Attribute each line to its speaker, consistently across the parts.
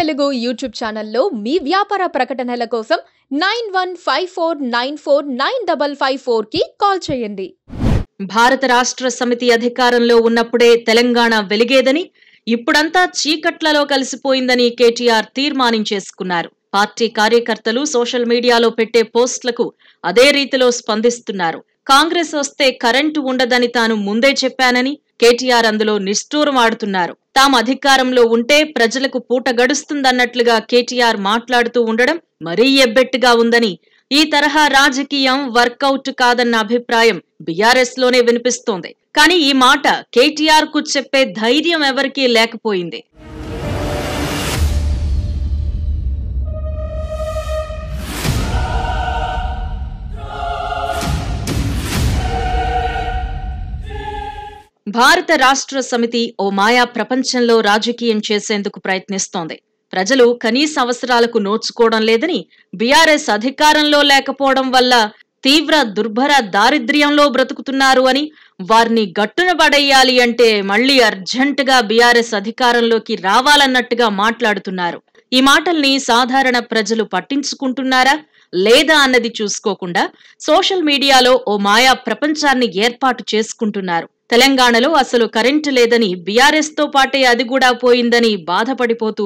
Speaker 1: Telugu YouTube ఛానల్లో మీ వ్యాపార ప్రకటనల కోసం nine one five four nine four nine double five four కి కాల్ చేయండి భారత రాష్ట్ర సమితి అధికారంలో ఉన్నప్పుడే తెలంగాణ వెలిగేదని ఇప్పుడంతా చీకట్లలో కలిసిపోయిందని కేటీఆర్ తీర్మానించేసుకున్నారు పార్టీ కార్యకర్తలు సోషల్ మీడియాలో పెట్టే పోస్టులకు అదే రీతిలో స్పందిస్తున్నారు కాంగ్రెస్ వస్తే కరెంటు ఉండదని తాను ముందే చెప్పానని కేటీఆర్ అందులో నిష్ఠూరమాడుతున్నారు తాము అధికారంలో ఉంటే ప్రజలకు పూట గడుస్తుందన్నట్లుగా కేటీఆర్ మాట్లాడుతూ ఉండడం మరీ ఎబ్బెట్టుగా ఉందని ఈ తరహా రాజకీయం వర్కౌట్ కాదన్న అభిప్రాయం బీఆర్ఎస్ లోనే వినిపిస్తోంది కానీ ఈ మాట కేటీఆర్ కు చెప్పే ధైర్యం ఎవరికీ లేకపోయింది భారత రాష్ట్ర సమితి ఓ మాయా ప్రపంచంలో రాజకీయం చేసేందుకు ప్రయత్నిస్తోంది ప్రజలు కనీస అవసరాలకు నోచుకోవడం లేదని బీఆర్ఎస్ అధికారంలో లేకపోవడం వల్ల తీవ్ర దుర్భర దారిద్ర్యంలో బ్రతుకుతున్నారు అని వారిని గట్టున పడేయాలి అంటే మళ్లీ అర్జెంటుగా బీఆర్ఎస్ అధికారంలోకి రావాలన్నట్టుగా మాట్లాడుతున్నారు ఈ మాటల్ని సాధారణ ప్రజలు పట్టించుకుంటున్నారా లేదా అన్నది చూసుకోకుండా సోషల్ మీడియాలో ఓ మాయా ప్రపంచాన్ని ఏర్పాటు చేసుకుంటున్నారు తెలంగాణలో అసలు కరెంటు లేదని తో పాటే అది కూడా పోయిందని బాధపడిపోతూ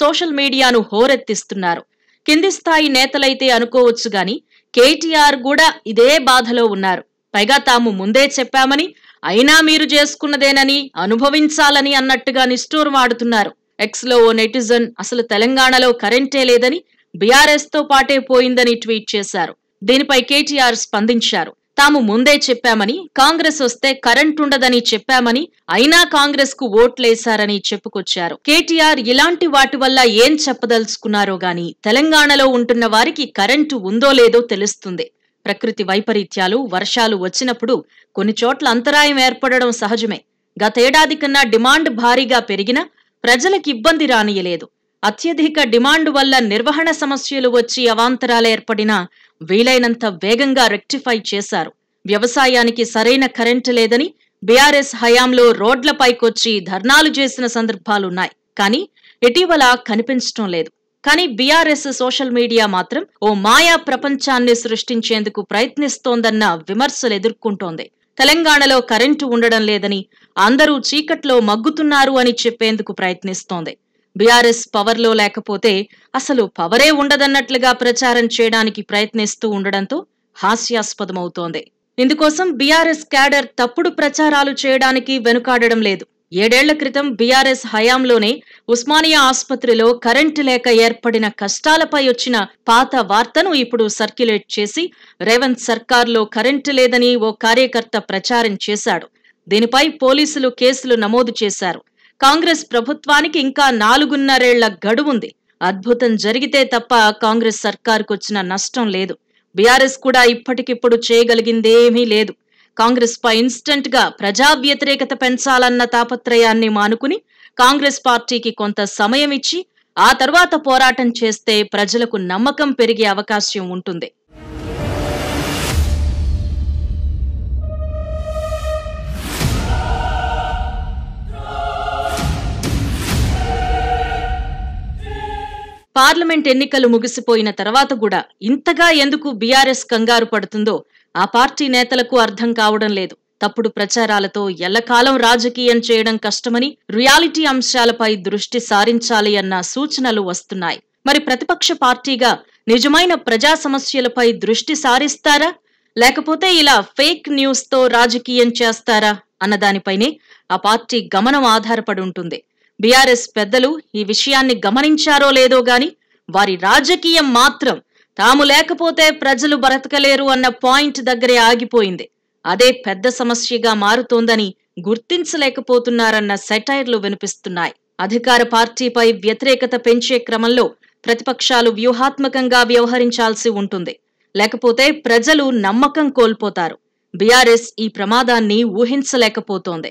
Speaker 1: సోషల్ మీడియాను హోరెత్తిస్తున్నారు కింది స్థాయి నేతలైతే అనుకోవచ్చు గాని కేటీఆర్ కూడా ఇదే బాధలో ఉన్నారు పైగా తాము ముందే చెప్పామని అయినా మీరు చేసుకున్నదేనని అనుభవించాలని అన్నట్టుగా నిష్ఠూరం ఆడుతున్నారు ఎక్స్లో ఓ నెటిజన్ అసలు తెలంగాణలో కరెంటే లేదని బీఆర్ఎస్ తో పాటే పోయిందని ట్వీట్ చేశారు దీనిపై కేటీఆర్ స్పందించారు తాము ముందే చెప్పామని కాంగ్రెస్ వస్తే కరెంట్ ఉండదని చెప్పామని అయినా కాంగ్రెస్ కు ఓట్లేశారని చెప్పుకొచ్చారు కేటీఆర్ ఇలాంటి వాటి వల్ల ఏం చెప్పదలుచుకున్నారో గాని తెలంగాణలో ఉంటున్న వారికి కరెంటు ఉందో లేదో తెలుస్తుంది ప్రకృతి వైపరీత్యాలు వర్షాలు వచ్చినప్పుడు కొన్ని చోట్ల అంతరాయం ఏర్పడడం సహజమే గతేడాది కన్నా డిమాండ్ భారీగా పెరిగినా ప్రజలకి ఇబ్బంది రానియలేదు అత్యధిక డిమాండ్ వల్ల నిర్వహణ సమస్యలు వచ్చి అవాంతరాలు ఏర్పడినా వీలైనంత వేగంగా రెక్టిఫై చేశారు వ్యవసాయానికి సరైన కరెంటు లేదని బీఆర్ఎస్ హయాంలో రోడ్లపైకొచ్చి ధర్నాలు చేసిన సందర్భాలున్నాయి కానీ ఇటీవల కనిపించటం లేదు కానీ బీఆర్ఎస్ సోషల్ మీడియా మాత్రం ఓ మాయా ప్రపంచాన్ని సృష్టించేందుకు ప్రయత్నిస్తోందన్న విమర్శలు ఎదుర్కొంటోంది తెలంగాణలో కరెంటు ఉండడం లేదని అందరూ చీకట్లో మగ్గుతున్నారు అని చెప్పేందుకు ప్రయత్నిస్తోంది బీఆర్ఎస్ పవర్లో లేకపోతే అసలు పవరే ఉండదన్నట్లుగా ప్రచారం చేయడానికి ప్రయత్నిస్తూ ఉండడంతో హాస్యాస్పదమవుతోంది ఇందుకోసం బీఆర్ఎస్ క్యాడర్ తప్పుడు ప్రచారాలు చేయడానికి వెనుకాడడం లేదు ఏడేళ్ల క్రితం బీఆర్ఎస్ హయాంలోనే ఉస్మానియా ఆసుపత్రిలో కరెంటు లేక ఏర్పడిన కష్టాలపై వచ్చిన పాత వార్తను ఇప్పుడు సర్క్యులేట్ చేసి రేవంత్ సర్కార్లో కరెంటు లేదని ఓ కార్యకర్త ప్రచారం చేశాడు దీనిపై పోలీసులు కేసులు నమోదు చేశారు కాంగ్రెస్ ప్రభుత్వానికి ఇంకా నాలుగున్నరేళ్ల గడువుంది అద్భుతం జరిగితే తప్ప కాంగ్రెస్ వచ్చిన నష్టం లేదు బీఆర్ఎస్ కూడా ఇప్పటికిప్పుడు చేయగలిగిందేమీ లేదు కాంగ్రెస్ పై ఇన్స్టెంట్ గా ప్రజా వ్యతిరేకత పెంచాలన్న తాపత్రయాన్ని మానుకుని కాంగ్రెస్ పార్టీకి కొంత సమయం ఇచ్చి ఆ తర్వాత పోరాటం చేస్తే ప్రజలకు నమ్మకం పెరిగే అవకాశం ఉంటుంది పార్లమెంట్ ఎన్నికలు ముగిసిపోయిన తర్వాత కూడా ఇంతగా ఎందుకు బీఆర్ఎస్ కంగారు పడుతుందో ఆ పార్టీ నేతలకు అర్థం కావడం లేదు తప్పుడు ప్రచారాలతో ఎల్లకాలం రాజకీయం చేయడం కష్టమని రియాలిటీ అంశాలపై దృష్టి సారించాలి అన్న సూచనలు వస్తున్నాయి మరి ప్రతిపక్ష పార్టీగా నిజమైన ప్రజా సమస్యలపై దృష్టి సారిస్తారా లేకపోతే ఇలా ఫేక్ న్యూస్తో రాజకీయం చేస్తారా అన్నదానిపైనే ఆ పార్టీ గమనం ఆధారపడి ఉంటుంది బీఆర్ఎస్ పెద్దలు ఈ విషయాన్ని గమనించారో లేదో గాని వారి రాజకీయం మాత్రం తాము లేకపోతే ప్రజలు బ్రతకలేరు అన్న పాయింట్ దగ్గరే ఆగిపోయింది అదే పెద్ద సమస్యగా మారుతోందని గుర్తించలేకపోతున్నారన్న సెటైర్లు వినిపిస్తున్నాయి అధికార పార్టీపై వ్యతిరేకత పెంచే క్రమంలో ప్రతిపక్షాలు వ్యూహాత్మకంగా వ్యవహరించాల్సి ఉంటుంది లేకపోతే ప్రజలు నమ్మకం కోల్పోతారు బీఆర్ఎస్ ఈ ప్రమాదాన్ని ఊహించలేకపోతోంది